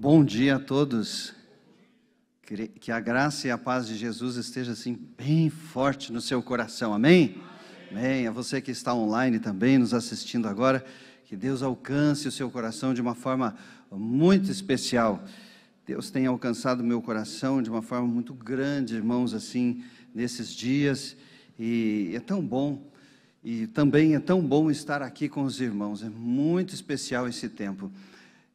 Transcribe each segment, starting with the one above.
Bom dia a todos. Que a graça e a paz de Jesus esteja assim bem forte no seu coração. Amém? Amém. A você que está online também nos assistindo agora, que Deus alcance o seu coração de uma forma muito especial. Deus tem alcançado meu coração de uma forma muito grande, irmãos, assim, nesses dias. E é tão bom e também é tão bom estar aqui com os irmãos. É muito especial esse tempo.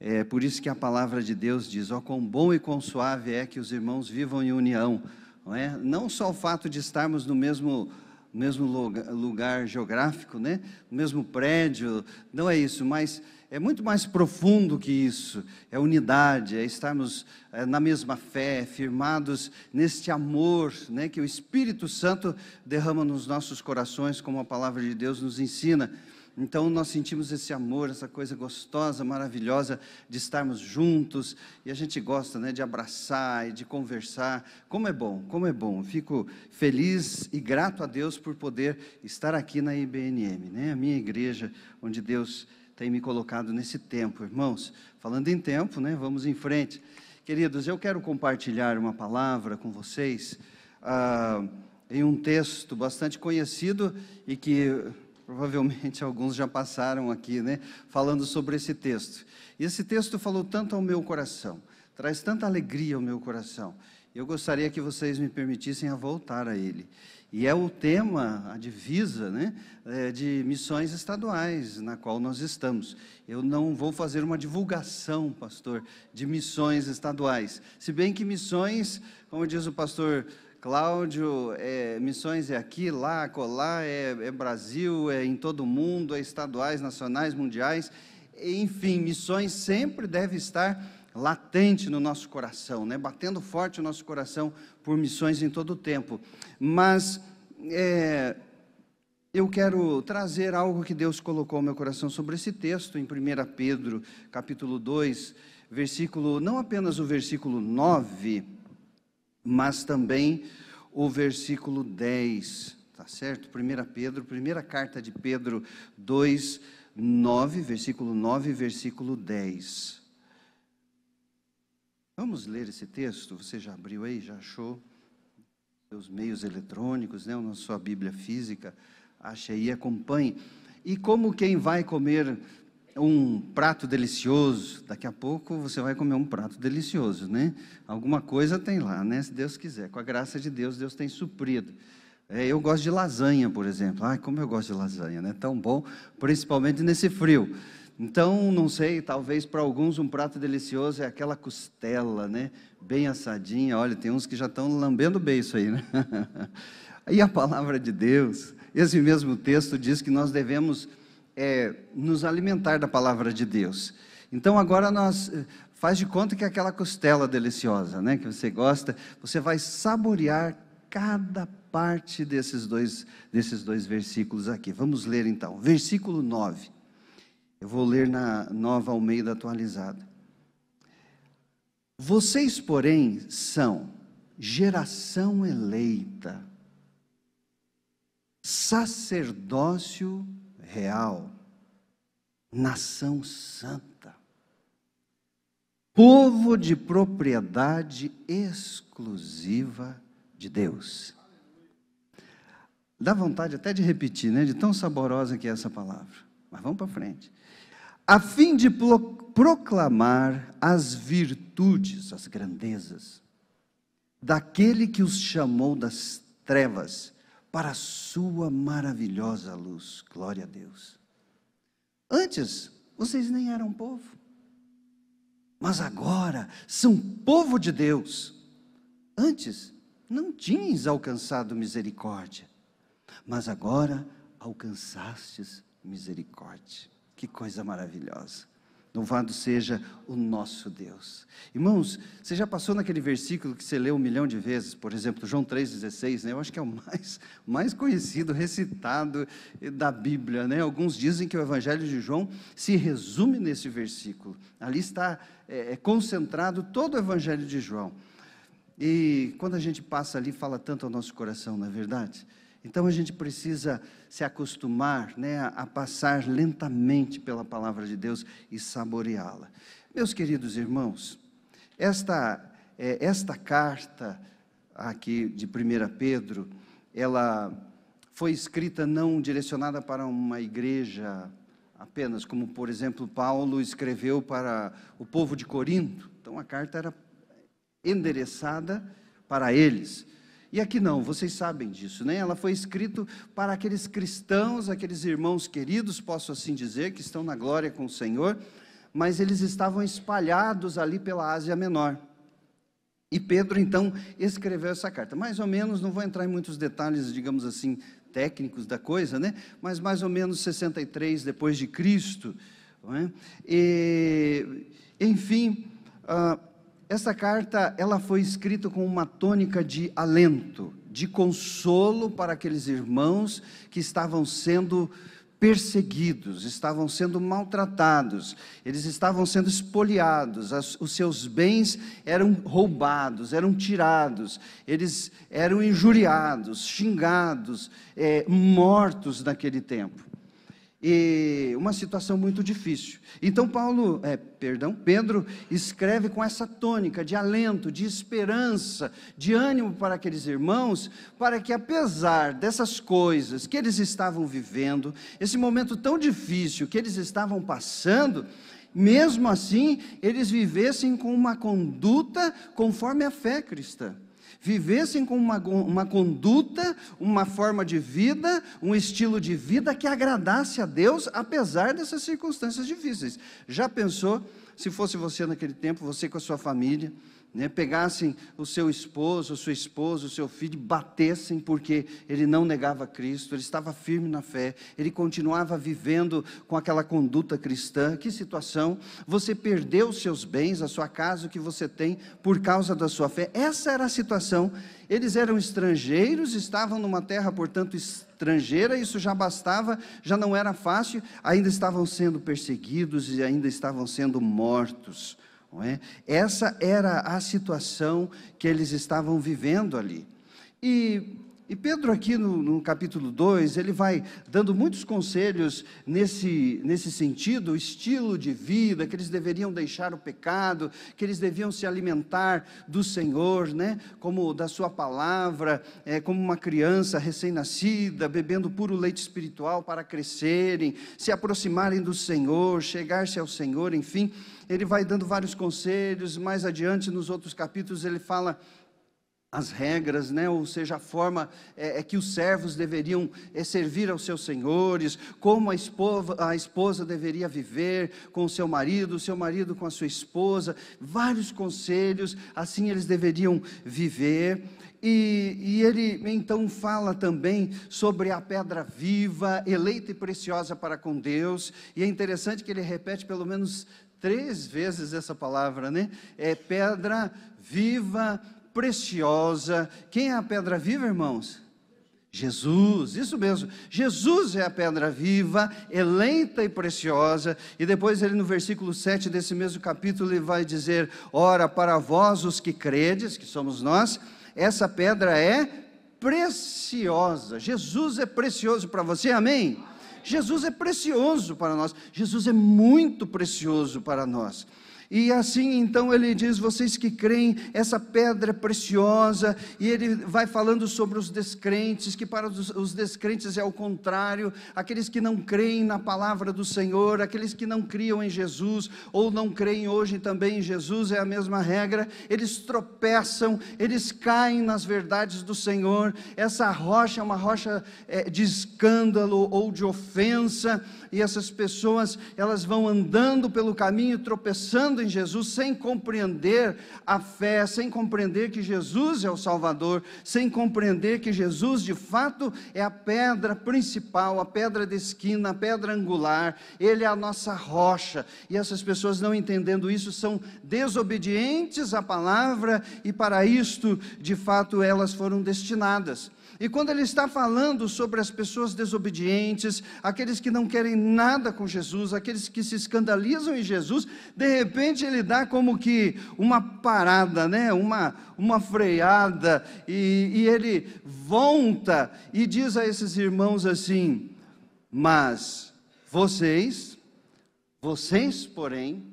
É por isso que a palavra de Deus diz: ó, oh, quão bom e quão suave é que os irmãos vivam em união. Não, é? não só o fato de estarmos no mesmo mesmo lugar, lugar geográfico, né? no mesmo prédio, não é isso, mas é muito mais profundo que isso. É unidade, é estarmos é, na mesma fé, firmados neste amor né? que o Espírito Santo derrama nos nossos corações, como a palavra de Deus nos ensina. Então nós sentimos esse amor, essa coisa gostosa, maravilhosa de estarmos juntos e a gente gosta, né, de abraçar e de conversar. Como é bom, como é bom. Fico feliz e grato a Deus por poder estar aqui na IBNM, né, a minha igreja onde Deus tem me colocado nesse tempo, irmãos. Falando em tempo, né, vamos em frente. Queridos, eu quero compartilhar uma palavra com vocês ah, em um texto bastante conhecido e que Provavelmente alguns já passaram aqui, né? Falando sobre esse texto. E esse texto falou tanto ao meu coração, traz tanta alegria ao meu coração. Eu gostaria que vocês me permitissem a voltar a ele. E é o tema, a divisa, né, é, de missões estaduais na qual nós estamos. Eu não vou fazer uma divulgação, pastor, de missões estaduais. Se bem que missões, como diz o pastor Cláudio, é, missões é aqui, lá, colar, é, é Brasil, é em todo o mundo, é estaduais, nacionais, mundiais. Enfim, missões sempre deve estar latente no nosso coração, né? batendo forte o nosso coração por missões em todo o tempo. Mas é, eu quero trazer algo que Deus colocou no meu coração sobre esse texto, em 1 Pedro, capítulo 2, versículo, não apenas o versículo 9, mas também o versículo 10, tá certo? 1 Pedro, primeira carta de Pedro 2, 9, versículo 9, versículo 10. Vamos ler esse texto? Você já abriu aí, já achou? Os meios eletrônicos, né? Ou sua Bíblia física. Acha aí, acompanhe. E como quem vai comer um prato delicioso, daqui a pouco você vai comer um prato delicioso, né? Alguma coisa tem lá, né? Se Deus quiser, com a graça de Deus, Deus tem suprido. É, eu gosto de lasanha, por exemplo. Ai, como eu gosto de lasanha, né? Tão bom, principalmente nesse frio. Então, não sei, talvez para alguns um prato delicioso é aquela costela, né? Bem assadinha. Olha, tem uns que já estão lambendo bem isso aí, né? e a palavra de Deus, esse mesmo texto diz que nós devemos é, nos alimentar da palavra de Deus. Então agora nós eh, faz de conta que é aquela costela deliciosa, né, que você gosta, você vai saborear cada parte desses dois desses dois versículos aqui. Vamos ler então, versículo 9. Eu vou ler na Nova Almeida atualizada. Vocês, porém, são geração eleita, sacerdócio real, nação santa, povo de propriedade exclusiva de Deus. Dá vontade até de repetir, né? De tão saborosa que é essa palavra. Mas vamos para frente. A fim de proclamar as virtudes, as grandezas daquele que os chamou das trevas para a sua maravilhosa luz. Glória a Deus. Antes, vocês nem eram povo, mas agora são povo de Deus. Antes, não tinhas alcançado misericórdia, mas agora alcançastes misericórdia. Que coisa maravilhosa. Louvado seja o nosso Deus. Irmãos, você já passou naquele versículo que você leu um milhão de vezes, por exemplo, João 3,16, né? Eu acho que é o mais, mais conhecido, recitado da Bíblia, né? Alguns dizem que o Evangelho de João se resume nesse versículo. Ali está é, é concentrado todo o Evangelho de João. E quando a gente passa ali, fala tanto ao nosso coração, não é verdade? Então a gente precisa se acostumar né, a passar lentamente pela palavra de Deus e saboreá-la. Meus queridos irmãos, esta, é, esta carta aqui de 1 Pedro, ela foi escrita não direcionada para uma igreja apenas, como por exemplo Paulo escreveu para o povo de Corinto. Então a carta era endereçada para eles. E aqui não, vocês sabem disso, né? Ela foi escrita para aqueles cristãos, aqueles irmãos queridos, posso assim dizer, que estão na glória com o Senhor, mas eles estavam espalhados ali pela Ásia Menor. E Pedro então escreveu essa carta. Mais ou menos, não vou entrar em muitos detalhes, digamos assim, técnicos da coisa, né? Mas mais ou menos 63 depois de Cristo, é? e, enfim, uh, essa carta, ela foi escrita com uma tônica de alento, de consolo para aqueles irmãos que estavam sendo perseguidos, estavam sendo maltratados, eles estavam sendo espoliados, as, os seus bens eram roubados, eram tirados, eles eram injuriados, xingados, é, mortos naquele tempo e uma situação muito difícil. Então Paulo, é, perdão, Pedro escreve com essa tônica de alento, de esperança, de ânimo para aqueles irmãos, para que apesar dessas coisas que eles estavam vivendo, esse momento tão difícil que eles estavam passando, mesmo assim, eles vivessem com uma conduta conforme a fé cristã vivessem com uma, uma conduta, uma forma de vida, um estilo de vida que agradasse a Deus, apesar dessas circunstâncias difíceis. Já pensou, se fosse você naquele tempo, você com a sua família, né, pegassem o seu esposo, sua esposa, o seu filho, batessem porque ele não negava Cristo, ele estava firme na fé, ele continuava vivendo com aquela conduta cristã. Que situação! Você perdeu os seus bens, a sua casa, o que você tem por causa da sua fé. Essa era a situação. Eles eram estrangeiros, estavam numa terra, portanto, estrangeira, isso já bastava, já não era fácil, ainda estavam sendo perseguidos e ainda estavam sendo mortos. Não é? Essa era a situação que eles estavam vivendo ali. E e Pedro, aqui no, no capítulo 2, ele vai dando muitos conselhos nesse, nesse sentido, o estilo de vida, que eles deveriam deixar o pecado, que eles deviam se alimentar do Senhor, né? como da Sua palavra, é, como uma criança recém-nascida, bebendo puro leite espiritual para crescerem, se aproximarem do Senhor, chegar-se ao Senhor, enfim. Ele vai dando vários conselhos, mais adiante, nos outros capítulos, ele fala as regras, né? ou seja, a forma é, é que os servos deveriam é, servir aos seus senhores, como a esposa, a esposa deveria viver com o seu marido, o seu marido com a sua esposa, vários conselhos, assim eles deveriam viver. E, e, ele então fala também sobre a pedra viva, eleita e preciosa para com Deus. E é interessante que ele repete pelo menos três vezes essa palavra, né? É pedra viva preciosa. Quem é a pedra viva, irmãos? Jesus, isso mesmo. Jesus é a pedra viva, eleita e preciosa. E depois ele no versículo 7 desse mesmo capítulo ele vai dizer: "Ora, para vós os que credes, que somos nós, essa pedra é preciosa. Jesus é precioso para você. Amém?" amém. Jesus é precioso para nós. Jesus é muito precioso para nós. E assim então ele diz: vocês que creem, essa pedra é preciosa, e ele vai falando sobre os descrentes, que para os descrentes é o contrário, aqueles que não creem na palavra do Senhor, aqueles que não criam em Jesus, ou não creem hoje também em Jesus, é a mesma regra, eles tropeçam, eles caem nas verdades do Senhor, essa rocha é uma rocha é, de escândalo ou de ofensa, e essas pessoas, elas vão andando pelo caminho, tropeçando, em Jesus sem compreender a fé, sem compreender que Jesus é o Salvador, sem compreender que Jesus de fato é a pedra principal, a pedra de esquina, a pedra angular, ele é a nossa rocha. E essas pessoas não entendendo isso são desobedientes à palavra e para isto, de fato, elas foram destinadas. E quando ele está falando sobre as pessoas desobedientes, aqueles que não querem nada com Jesus, aqueles que se escandalizam em Jesus, de repente ele dá como que uma parada, né? uma, uma freada, e, e ele volta e diz a esses irmãos assim: Mas vocês, vocês, porém,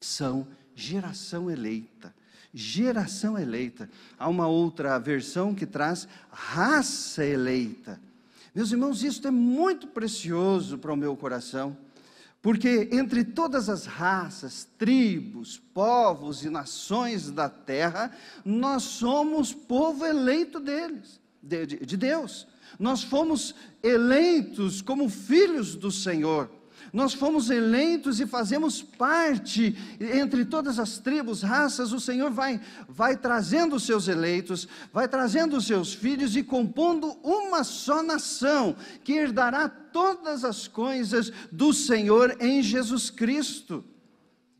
são geração eleita geração eleita. Há uma outra versão que traz raça eleita. Meus irmãos, isso é muito precioso para o meu coração, porque entre todas as raças, tribos, povos e nações da terra, nós somos povo eleito deles, de, de Deus. Nós fomos eleitos como filhos do Senhor. Nós fomos eleitos e fazemos parte entre todas as tribos, raças. O Senhor vai, vai trazendo os seus eleitos, vai trazendo os seus filhos e compondo uma só nação que herdará todas as coisas do Senhor em Jesus Cristo.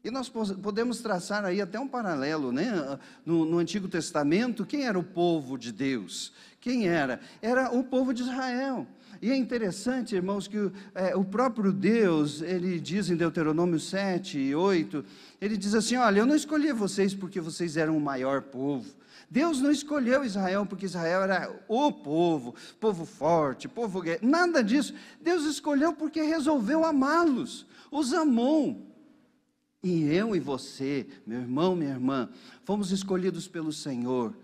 E nós podemos traçar aí até um paralelo, né? No, no, Antigo Testamento, quem era o povo de Deus? Quem era? Era o povo de Israel. E é interessante, irmãos, que o, é, o próprio Deus, ele diz em Deuteronômio 7 e 8, ele diz assim: Olha, eu não escolhi vocês porque vocês eram o maior povo. Deus não escolheu Israel porque Israel era o povo, povo forte, povo guerreiro, nada disso. Deus escolheu porque resolveu amá-los, os amou. E eu e você, meu irmão, minha irmã, fomos escolhidos pelo Senhor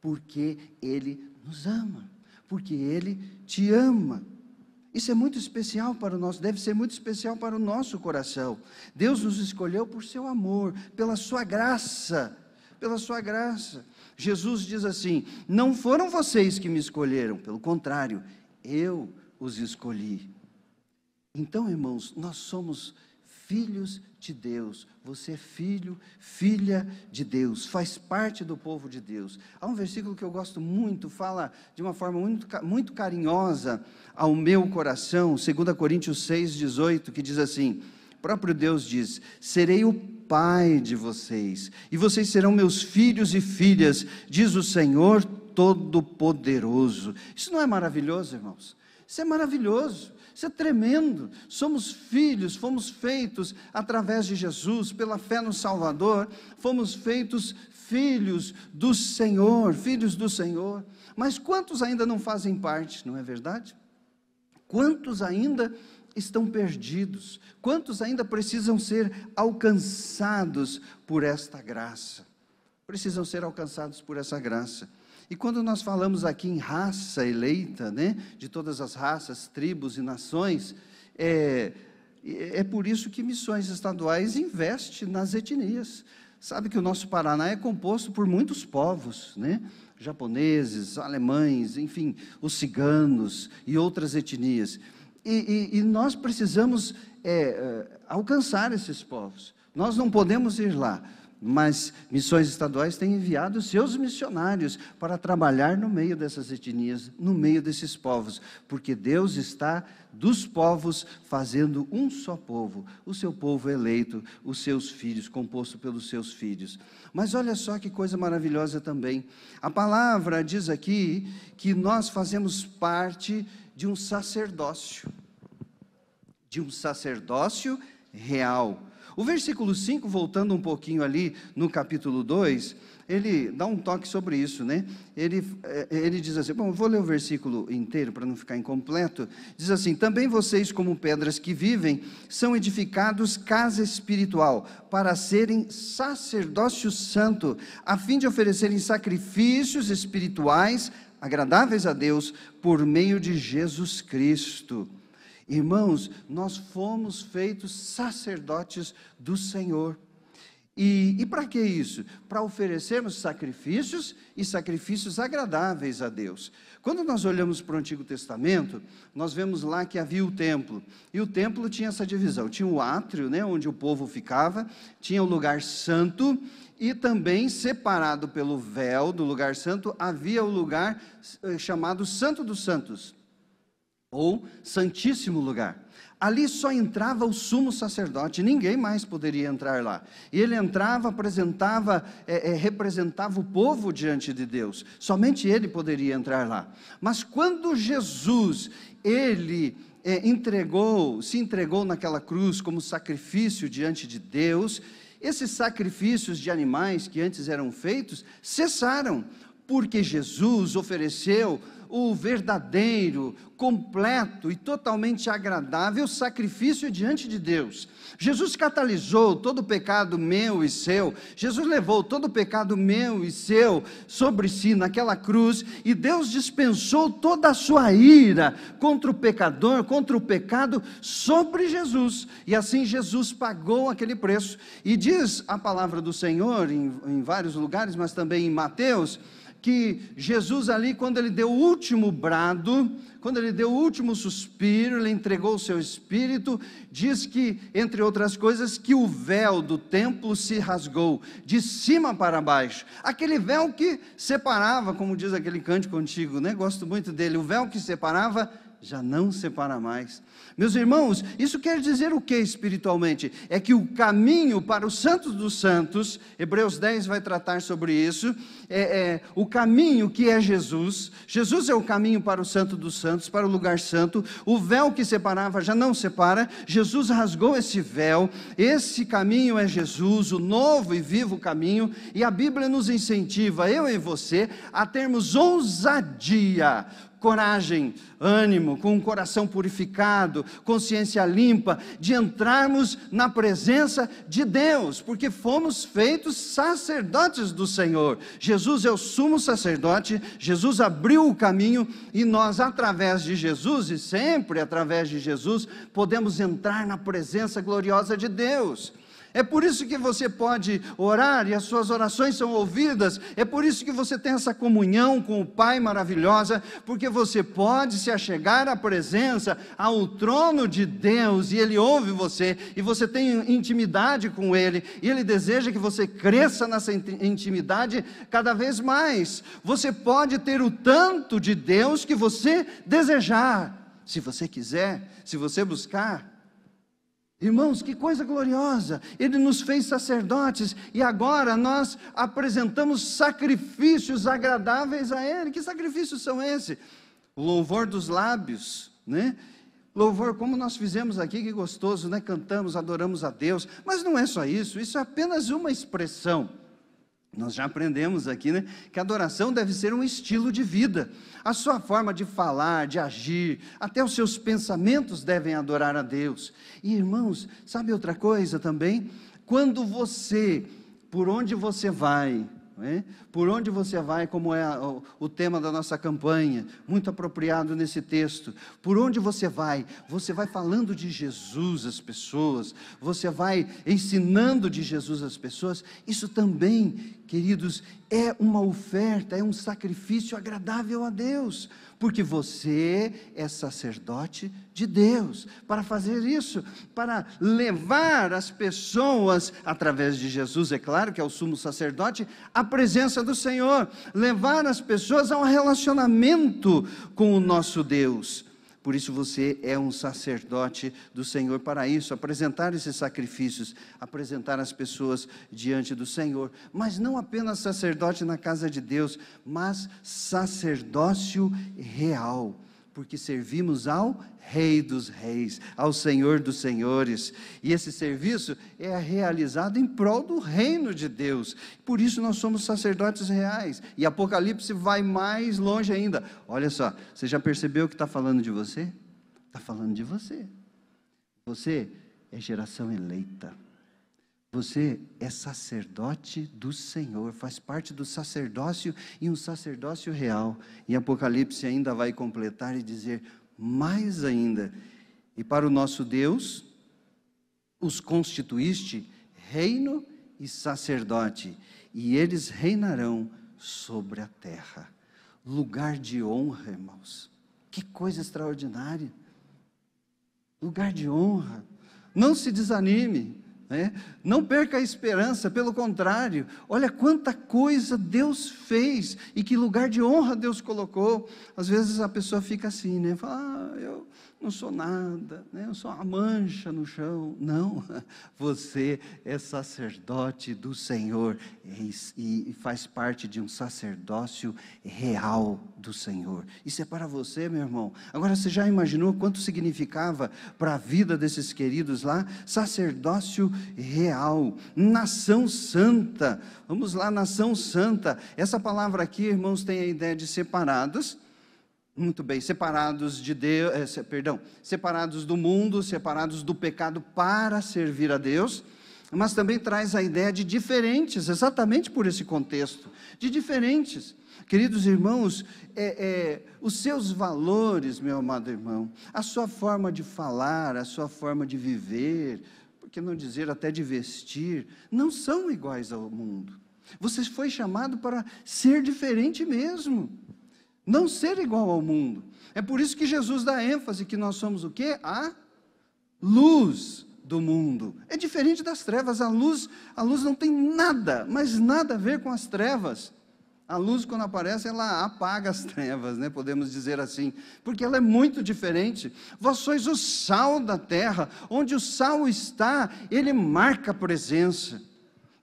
porque Ele nos ama porque Ele te ama. Isso é muito especial para o nosso, deve ser muito especial para o nosso coração. Deus nos escolheu por seu amor, pela sua graça, pela sua graça. Jesus diz assim: Não foram vocês que me escolheram, pelo contrário, eu os escolhi. Então, irmãos, nós somos filhos de Deus, você é filho, filha de Deus, faz parte do povo de Deus. Há um versículo que eu gosto muito, fala de uma forma muito, muito carinhosa ao meu coração, 2 Coríntios 6, 18, que diz assim: o próprio Deus diz: Serei o pai de vocês, e vocês serão meus filhos e filhas, diz o Senhor Todo-Poderoso. Isso não é maravilhoso, irmãos? Isso é maravilhoso, isso é tremendo. Somos filhos, fomos feitos através de Jesus, pela fé no Salvador, fomos feitos filhos do Senhor, filhos do Senhor. Mas quantos ainda não fazem parte, não é verdade? Quantos ainda estão perdidos? Quantos ainda precisam ser alcançados por esta graça? Precisam ser alcançados por essa graça. E quando nós falamos aqui em raça eleita, né, de todas as raças, tribos e nações, é, é por isso que missões estaduais investe nas etnias. Sabe que o nosso Paraná é composto por muitos povos, né? Japoneses, alemães, enfim, os ciganos e outras etnias. E, e, e nós precisamos é, é alcançar esses povos. Nós não podemos ir lá mas missões estaduais têm enviado seus missionários para trabalhar no meio dessas etnias, no meio desses povos, porque Deus está dos povos fazendo um só povo, o seu povo eleito, os seus filhos, composto pelos seus filhos. Mas olha só que coisa maravilhosa também. A palavra diz aqui que nós fazemos parte de um sacerdócio, de um sacerdócio real o versículo 5, voltando um pouquinho ali no capítulo 2, ele dá um toque sobre isso, né? Ele, é, ele diz assim: bom, vou ler o versículo inteiro para não ficar incompleto. Diz assim: Também vocês, como pedras que vivem, são edificados casa espiritual, para serem sacerdócio santo, a fim de oferecerem sacrifícios espirituais agradáveis a Deus por meio de Jesus Cristo. Irmãos, nós fomos feitos sacerdotes do Senhor. E, e para que isso? Para oferecermos sacrifícios e sacrifícios agradáveis a Deus. Quando nós olhamos para o Antigo Testamento, nós vemos lá que havia o templo. E o templo tinha essa divisão: tinha o átrio, né, onde o povo ficava, tinha o lugar santo, e também, separado pelo véu do lugar santo, havia o lugar eh, chamado Santo dos Santos ou Santíssimo Lugar. Ali só entrava o sumo sacerdote, ninguém mais poderia entrar lá. E ele entrava, apresentava, é, é, representava o povo diante de Deus. Somente ele poderia entrar lá. Mas quando Jesus, ele é, entregou, se entregou naquela cruz como sacrifício diante de Deus, esses sacrifícios de animais que antes eram feitos cessaram, porque Jesus ofereceu o verdadeiro, completo e totalmente agradável sacrifício diante de Deus. Jesus catalisou todo o pecado meu e seu, Jesus levou todo o pecado meu e seu sobre si naquela cruz, e Deus dispensou toda a sua ira contra o pecador, contra o pecado sobre Jesus, e assim Jesus pagou aquele preço. E diz a palavra do Senhor em, em vários lugares, mas também em Mateus que Jesus ali, quando ele deu o último brado, quando ele deu o último suspiro, ele entregou o seu espírito, diz que, entre outras coisas, que o véu do templo se rasgou de cima para baixo. Aquele véu que separava, como diz aquele cântico antigo, né? Gosto muito dele, o véu que separava já não separa mais. Meus irmãos, isso quer dizer o que espiritualmente? É que o caminho para os santos dos santos, Hebreus 10 vai tratar sobre isso, é, é, o caminho que é Jesus. Jesus é o caminho para o santo dos santos, para o lugar santo. O véu que separava já não separa. Jesus rasgou esse véu. Esse caminho é Jesus, o novo e vivo caminho. E a Bíblia nos incentiva, eu e você, a termos ousadia coragem, ânimo, com um coração purificado, consciência limpa, de entrarmos na presença de Deus, porque fomos feitos sacerdotes do Senhor. Jesus é o sumo sacerdote, Jesus abriu o caminho e nós, através de Jesus e sempre através de Jesus, podemos entrar na presença gloriosa de Deus. É por isso que você pode orar e as suas orações são ouvidas. É por isso que você tem essa comunhão com o Pai maravilhosa, porque você pode se achegar à presença, ao trono de Deus, e Ele ouve você, e você tem intimidade com Ele, e Ele deseja que você cresça nessa intimidade cada vez mais. Você pode ter o tanto de Deus que você desejar, se você quiser, se você buscar. Irmãos, que coisa gloriosa! Ele nos fez sacerdotes e agora nós apresentamos sacrifícios agradáveis a Ele. Que sacrifícios são esses? O louvor dos lábios, né? Louvor, como nós fizemos aqui, que gostoso, né? Cantamos, adoramos a Deus. Mas não é só isso, isso é apenas uma expressão. Nós já aprendemos aqui, né, que a adoração deve ser um estilo de vida. A sua forma de falar, de agir, até os seus pensamentos devem adorar a Deus. E irmãos, sabe outra coisa também? Quando você, por onde você vai, por onde você vai, como é o tema da nossa campanha, muito apropriado nesse texto. Por onde você vai, você vai falando de Jesus às pessoas, você vai ensinando de Jesus às pessoas. Isso também, queridos, é uma oferta, é um sacrifício agradável a Deus porque você é sacerdote de Deus, para fazer isso, para levar as pessoas, através de Jesus, é claro que é o sumo sacerdote, à presença do Senhor, levar as pessoas a um relacionamento com o nosso Deus. Por isso você é um sacerdote do Senhor para isso, apresentar esses sacrifícios, apresentar as pessoas diante do Senhor, mas não apenas sacerdote na casa de Deus, mas sacerdócio real porque servimos ao Rei dos Reis, ao Senhor dos Senhores. E esse serviço é realizado em prol do reino de Deus. Por isso nós somos sacerdotes reais. E Apocalipse vai mais longe ainda. Olha só, você já percebeu que está falando de você? Está falando de você. Você é geração eleita. Você é sacerdote do Senhor, faz parte do sacerdócio e um sacerdócio real. E Apocalipse ainda vai completar e dizer mais ainda: E para o nosso Deus, os constituíste reino e sacerdote, e eles reinarão sobre a terra. Lugar de honra, irmãos. Que coisa extraordinária! Lugar de honra. Não se desanime né? Não perca a esperança, pelo contrário, olha quanta coisa Deus fez e que lugar de honra Deus colocou. Às vezes a pessoa fica assim, né? Fala, ah, eu não sou nada, né? eu sou uma mancha no chão. Não, você é sacerdote do Senhor e, faz parte de um sacerdócio real do Senhor. Isso é para você, meu irmão. Agora, você já imaginou quanto significava para a vida desses queridos lá? Sacerdócio real, nação santa. Vamos lá, nação santa. Essa palavra aqui, irmãos, tem a ideia de separados muito bem, separados de Deus, é, perdão, separados do mundo, separados do pecado para servir a Deus, mas também traz a ideia de diferentes, exatamente por esse contexto, de diferentes. Queridos irmãos, é, é, os seus valores, meu amado irmão, a sua forma de falar, a sua forma de viver, por que não dizer até de vestir, não são iguais ao mundo. Você foi chamado para ser diferente mesmo. Não ser igual ao mundo. É por isso que Jesus dá ênfase que nós somos o quê? A luz do mundo. É diferente das trevas. A luz, a luz não tem nada, mas nada a ver com as trevas. A luz, quando aparece, ela apaga as trevas, né? podemos dizer assim, porque ela é muito diferente. Vós sois o sal da terra, onde o sal está, ele marca a presença.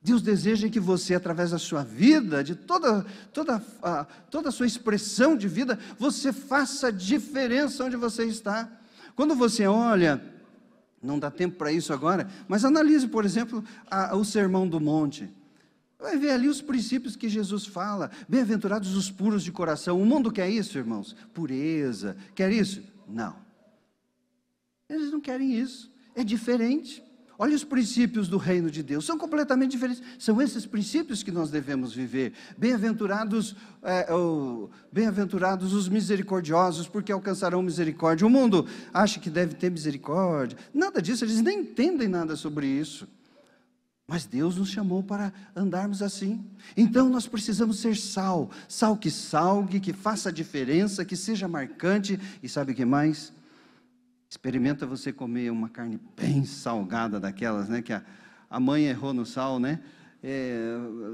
Deus deseja que você, através da sua vida, de toda, toda, a, toda a sua expressão de vida, você faça diferença onde você está. Quando você olha, não dá tempo para isso agora, mas analise, por exemplo, a, o Sermão do Monte. Vai ver ali os princípios que Jesus fala. Bem-aventurados os puros de coração. O mundo quer isso, irmãos? Pureza. Quer isso? Não. Eles não querem isso. É diferente. Olha os princípios do reino de Deus, são completamente diferentes. São esses princípios que nós devemos viver. Bem-aventurados é, oh, os misericordiosos, porque alcançarão misericórdia. O mundo acha que deve ter misericórdia. Nada disso, eles nem entendem nada sobre isso. Mas Deus nos chamou para andarmos assim. Então nós precisamos ser sal, sal que salgue, que faça a diferença, que seja marcante. E sabe o que mais? Experimenta você comer uma carne bem salgada daquelas, né? Que a, a mãe errou no sal, né? É,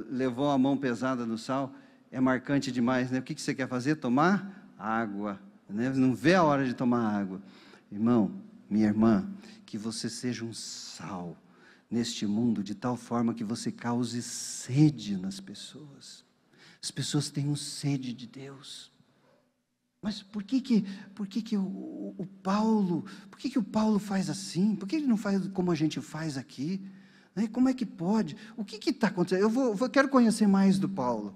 levou a mão pesada no sal. É marcante demais, né? O que, que você quer fazer? Tomar água, né? Não vê a hora de tomar água. Irmão, minha irmã, que você seja um sal neste mundo de tal forma que você cause sede nas pessoas. As pessoas um sede de Deus. Mas por que que, por que, que o, o Paulo, por que, que o Paulo faz assim? Por que ele não faz como a gente faz aqui? Né? Como é que pode? O que está acontecendo? Eu, vou, eu quero conhecer mais do Paulo.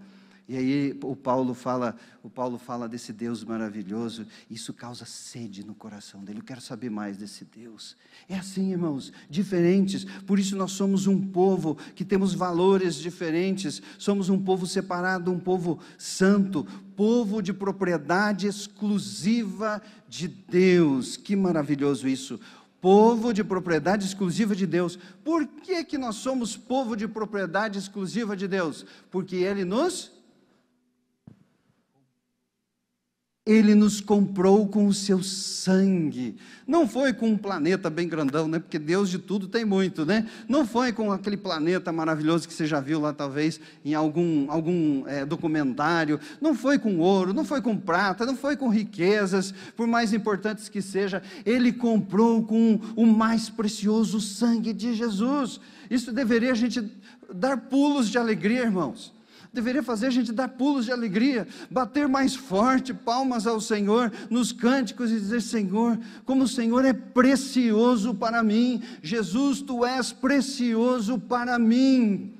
E aí o Paulo fala, o Paulo fala desse Deus maravilhoso, isso causa sede no coração dele. Eu quero saber mais desse Deus. É assim, irmãos, diferentes. Por isso nós somos um povo que temos valores diferentes, somos um povo separado, um povo santo, povo de propriedade exclusiva de Deus. Que maravilhoso isso povo de propriedade exclusiva de Deus. Por que, que nós somos povo de propriedade exclusiva de Deus? Porque Ele nos Ele nos comprou com o seu sangue. Não foi com um planeta bem grandão, né? Porque Deus de tudo tem muito, né? Não foi com aquele planeta maravilhoso que você já viu lá, talvez, em algum, algum é, documentário. Não foi com ouro, não foi com prata, não foi com riquezas, por mais importantes que seja. Ele comprou com o mais precioso sangue de Jesus. Isso deveria a gente dar pulos de alegria, irmãos deveria fazer a gente dar pulos de alegria, bater mais forte palmas ao Senhor nos cânticos e dizer: Senhor, como o Senhor é precioso para mim, Jesus, tu és precioso para mim.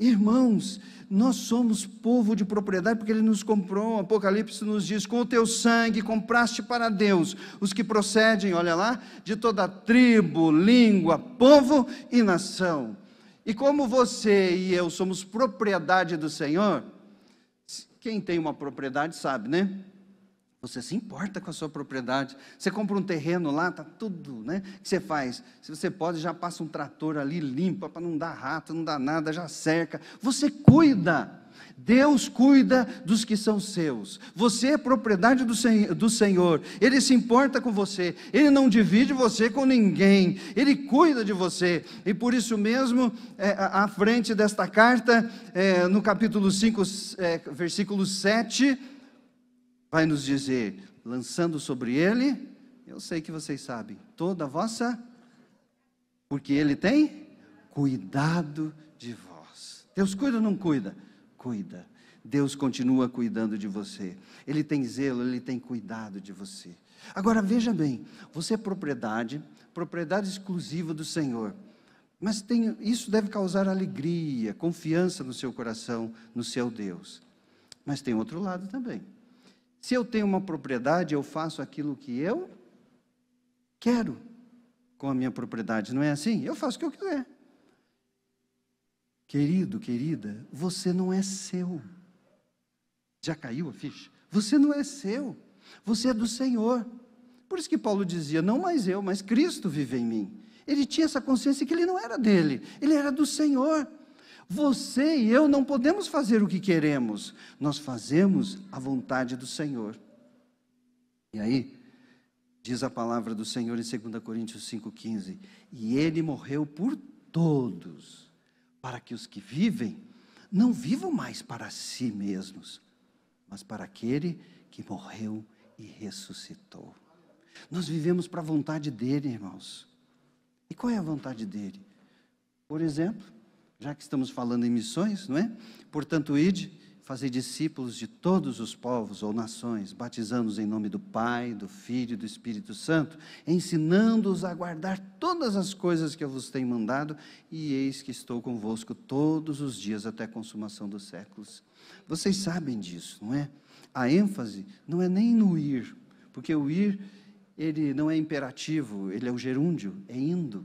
Irmãos, nós somos povo de propriedade porque Ele nos comprou. Apocalipse nos diz: com o teu sangue compraste para Deus os que procedem, olha lá, de toda tribo, língua, povo e nação. E como você e eu somos propriedade do Senhor, quem tem uma propriedade sabe, né? Você se importa com a sua propriedade. Você compra um terreno lá, tá tudo, né? O que você faz? Se você pode, já passa um trator ali, limpa para não dar rato, não dar nada, já cerca. Você cuida. Deus cuida dos que são seus. Você é propriedade do, sen do Senhor. Ele se importa com você. Ele não divide você com ninguém. Ele cuida de você. E por isso mesmo, é, à frente desta carta, é, no capítulo 5, é, versículo 7 vai nos dizer, lançando sobre ele, eu sei que vocês sabem, toda a vossa, porque ele tem cuidado de vós. Deus cuida ou não cuida? Cuida. Deus continua cuidando de você. Ele tem zelo, ele tem cuidado de você. Agora veja bem, você é propriedade, propriedade exclusiva do Senhor. Mas tem, isso deve causar alegria, confiança no seu coração, no seu Deus. Mas tem outro lado também. Se eu tenho uma propriedade, eu faço aquilo que eu quero com a minha propriedade, não é assim? Eu faço o que eu quiser. Querido, querida, você não é seu. Já caiu a ficha? Você não é seu. Você é do Senhor. Por isso que Paulo dizia: Não mais eu, mas Cristo vive em mim. Ele tinha essa consciência que ele não era dele, ele era do Senhor. Você e eu não podemos fazer o que queremos, nós fazemos a vontade do Senhor. E aí, diz a palavra do Senhor em 2 Coríntios 5,15: E ele morreu por todos, para que os que vivem não vivam mais para si mesmos, mas para aquele que morreu e ressuscitou. Nós vivemos para a vontade dele, irmãos. E qual é a vontade dele? Por exemplo, já que estamos falando em missões, não é? Portanto, ide, fazei discípulos de todos os povos ou nações, batizando-os em nome do Pai, do Filho e do Espírito Santo, ensinando-os a guardar todas as coisas que eu vos tenho mandado, e eis que estou convosco todos os dias até a consumação dos séculos. Vocês sabem disso, não é? A ênfase não é nem no ir, porque o ir ele não é imperativo, ele é o gerúndio, é indo.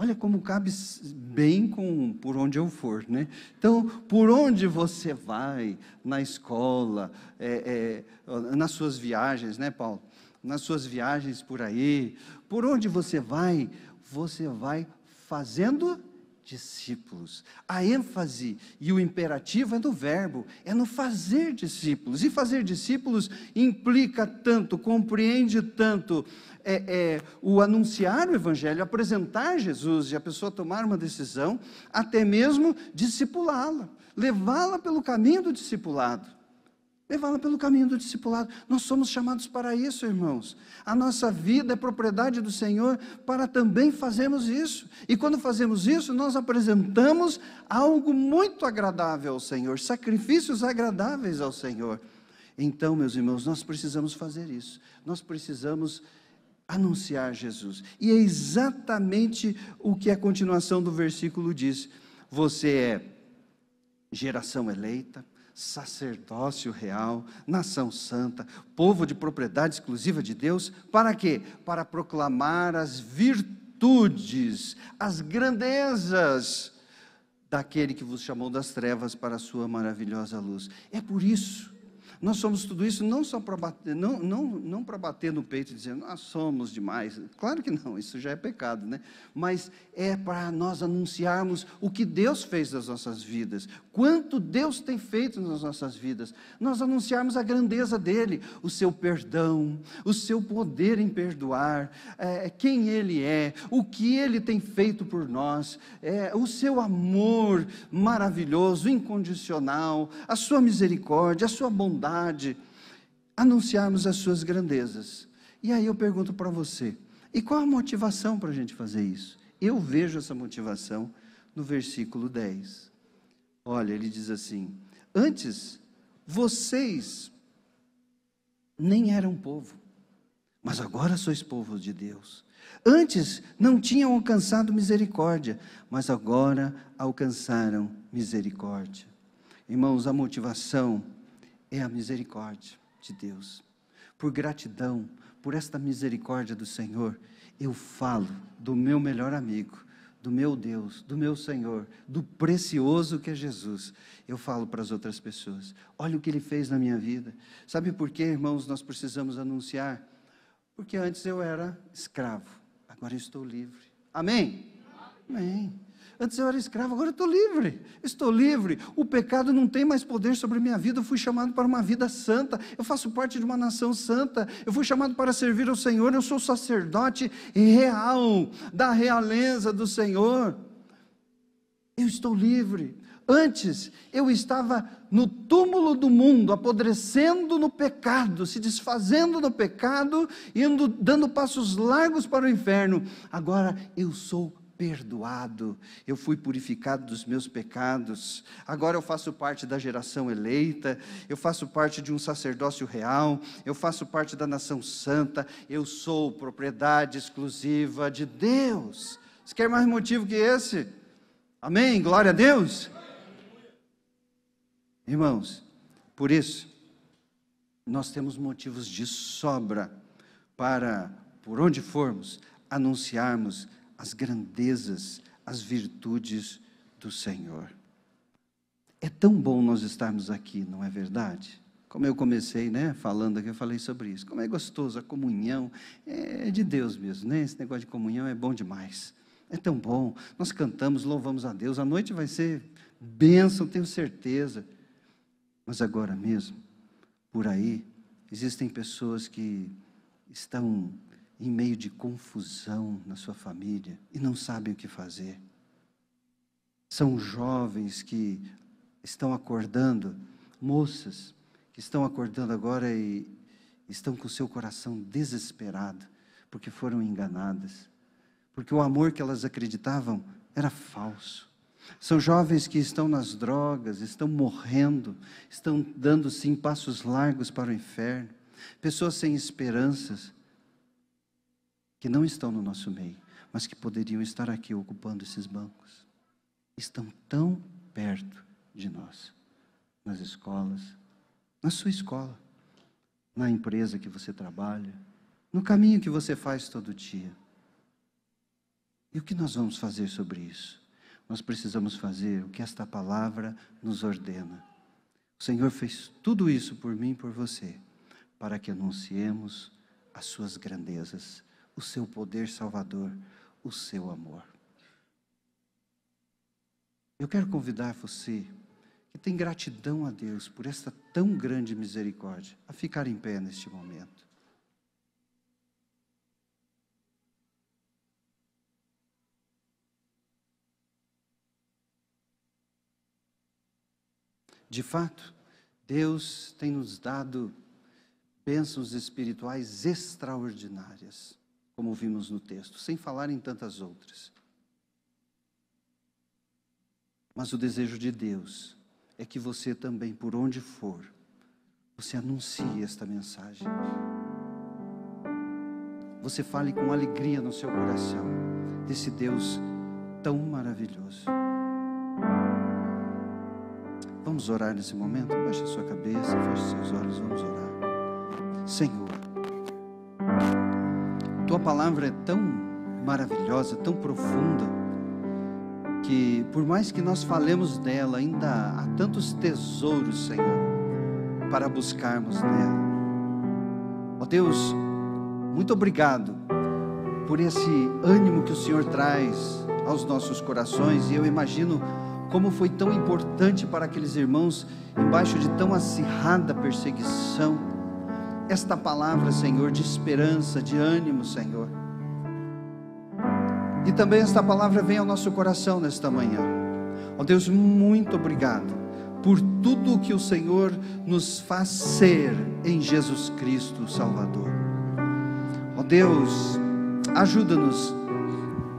Olha como cabe bem com por onde eu for, né? Então, por onde você vai na escola, é, é, nas suas viagens, né, Paulo? Nas suas viagens por aí, por onde você vai, você vai fazendo discípulos. A ênfase e o imperativo é no verbo, é no fazer discípulos. E fazer discípulos implica tanto, compreende tanto é, é, o anunciar o evangelho, apresentar Jesus e a pessoa tomar uma decisão, até mesmo discipulá-la, levá-la pelo caminho do discipulado. Levá-la pelo caminho do discipulado. Nós somos chamados para isso, irmãos. A nossa vida é propriedade do Senhor para também fazermos isso. E quando fazemos isso, nós apresentamos algo muito agradável ao Senhor, sacrifícios agradáveis ao Senhor. Então, meus irmãos, nós precisamos fazer isso. Nós precisamos anunciar Jesus. E é exatamente o que a continuação do versículo diz. Você é geração eleita, sacerdócio real, nação santa, povo de propriedade exclusiva de Deus, para quê? Para proclamar as virtudes, as grandezas daquele que vos chamou das trevas para a sua maravilhosa luz. É por isso nós somos tudo isso não só para bater, não, não, não para bater no peito e dizer, nós somos demais. Claro que não, isso já é pecado, né? Mas é para nós anunciarmos o que Deus fez nas nossas vidas, quanto Deus tem feito nas nossas vidas. Nós anunciarmos a grandeza dele, o seu perdão, o seu poder em perdoar, é, é quem ele é, o que ele tem feito por nós, é, o seu amor maravilhoso, incondicional, a sua misericórdia, a sua bondade humildade, anunciarmos as suas grandezas. E aí eu pergunto para você: e qual a motivação para a gente fazer isso? Eu vejo essa motivação no versículo 10. Olha, ele diz assim: Antes, vocês nem eram povo, mas agora sois povo de Deus. Antes não tinham alcançado misericórdia, mas agora alcançaram misericórdia. Irmãos, a motivação é a misericórdia de Deus. Por gratidão, por esta misericórdia do Senhor, eu falo do meu melhor amigo, do meu Deus, do meu Senhor, do precioso que é Jesus. Eu falo para as outras pessoas: olha o que ele fez na minha vida. Sabe por que, irmãos, nós precisamos anunciar? Porque antes eu era escravo, agora eu estou livre. Amém? Amém. Antes eu era escravo, agora eu estou livre. Estou livre. O pecado não tem mais poder sobre a minha vida. Eu fui chamado para uma vida santa. Eu faço parte de uma nação santa. Eu fui chamado para servir ao Senhor. Eu sou sacerdote real da realeza do Senhor. Eu estou livre. Antes eu estava no túmulo do mundo, apodrecendo no pecado, se desfazendo no pecado, indo dando passos largos para o inferno. Agora eu sou perdoado, eu fui purificado dos meus pecados, agora eu faço parte da geração eleita, eu faço parte de um sacerdócio real, eu faço parte da nação santa, eu sou propriedade exclusiva de Deus. Você quer mais motivo que esse? Amém? Glória a Deus. Irmãos, por isso, nós temos motivos de sobra para, por onde formos, anunciarmos as grandezas, as virtudes do Senhor. É tão bom nós estarmos aqui, não é verdade? Como eu comecei, né, falando aqui, eu falei sobre isso. Como é gostoso a comunhão, é de Deus mesmo, né? Esse negócio de comunhão é bom demais. É tão bom. Nós cantamos, louvamos a Deus. A noite vai ser bênção, tenho certeza. Mas agora mesmo, por aí, existem pessoas que estão em meio de confusão na sua família e não sabem o que fazer. São jovens que estão acordando, moças que estão acordando agora e estão com seu coração desesperado porque foram enganadas, porque o amor que elas acreditavam era falso. São jovens que estão nas drogas, estão morrendo, estão dando-se em passos largos para o inferno. Pessoas sem esperanças, que não estão no nosso meio, mas que poderiam estar aqui ocupando esses bancos. Estão tão perto de nós, nas escolas, na sua escola, na empresa que você trabalha, no caminho que você faz todo dia. E o que nós vamos fazer sobre isso? Nós precisamos fazer o que esta palavra nos ordena. O Senhor fez tudo isso por mim e por você, para que anunciemos as suas grandezas o seu poder salvador, o seu amor. Eu quero convidar você que tem gratidão a Deus por esta tão grande misericórdia a ficar em pé neste momento. De fato, Deus tem nos dado bênçãos espirituais extraordinárias como vimos no texto, sem falar em tantas outras. Mas o desejo de Deus é que você também, por onde for, você anuncie esta mensagem. Você fale com alegria no seu coração desse Deus tão maravilhoso. Vamos orar nesse momento? Baixe a sua cabeça, feche seus olhos, vamos orar. Senhor, tua palavra é tão maravilhosa, tão profunda, que por mais que nós falemos dela, ainda há tantos tesouros, Senhor, para buscarmos nela. Ó oh Deus, muito obrigado por esse ânimo que o Senhor traz aos nossos corações, e eu imagino como foi tão importante para aqueles irmãos embaixo de tão acirrada perseguição esta palavra, Senhor, de esperança, de ânimo, Senhor. E também esta palavra vem ao nosso coração nesta manhã. Ó oh, Deus, muito obrigado por tudo o que o Senhor nos faz ser em Jesus Cristo, Salvador. Ó oh, Deus, ajuda-nos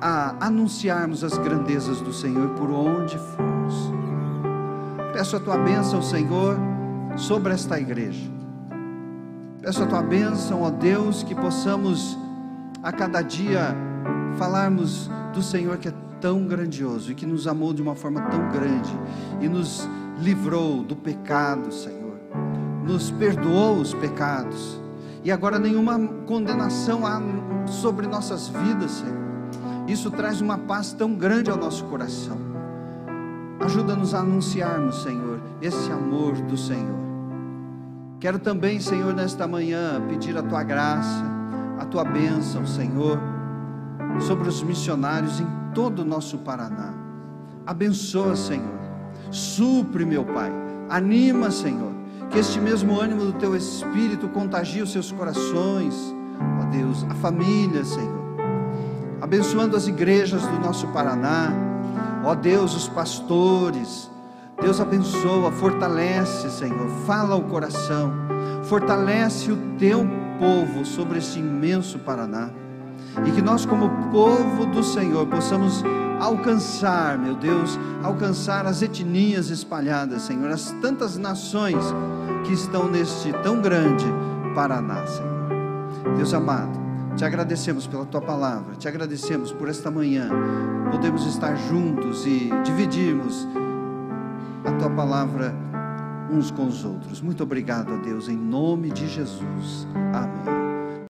a anunciarmos as grandezas do Senhor por onde formos. Peço a tua bênção, Senhor, sobre esta igreja Peço é a tua bênção, ó Deus, que possamos a cada dia falarmos do Senhor que é tão grandioso e que nos amou de uma forma tão grande e nos livrou do pecado, Senhor. Nos perdoou os pecados e agora nenhuma condenação há sobre nossas vidas, Senhor. Isso traz uma paz tão grande ao nosso coração. Ajuda-nos a anunciarmos, Senhor, esse amor do Senhor. Quero também, Senhor, nesta manhã pedir a tua graça, a tua bênção, Senhor, sobre os missionários em todo o nosso Paraná. Abençoa, Senhor. Supre, meu Pai. Anima, Senhor. Que este mesmo ânimo do teu espírito contagie os seus corações, ó Deus, a família, Senhor. Abençoando as igrejas do nosso Paraná, ó Deus, os pastores, Deus abençoa, fortalece, Senhor, fala ao coração, fortalece o teu povo sobre este imenso Paraná. E que nós, como povo do Senhor, possamos alcançar, meu Deus, alcançar as etnias espalhadas, Senhor, as tantas nações que estão neste tão grande Paraná, Senhor. Deus amado, te agradecemos pela tua palavra, te agradecemos por esta manhã, podemos estar juntos e dividirmos a tua palavra uns com os outros. Muito obrigado a Deus, em nome de Jesus. Amém.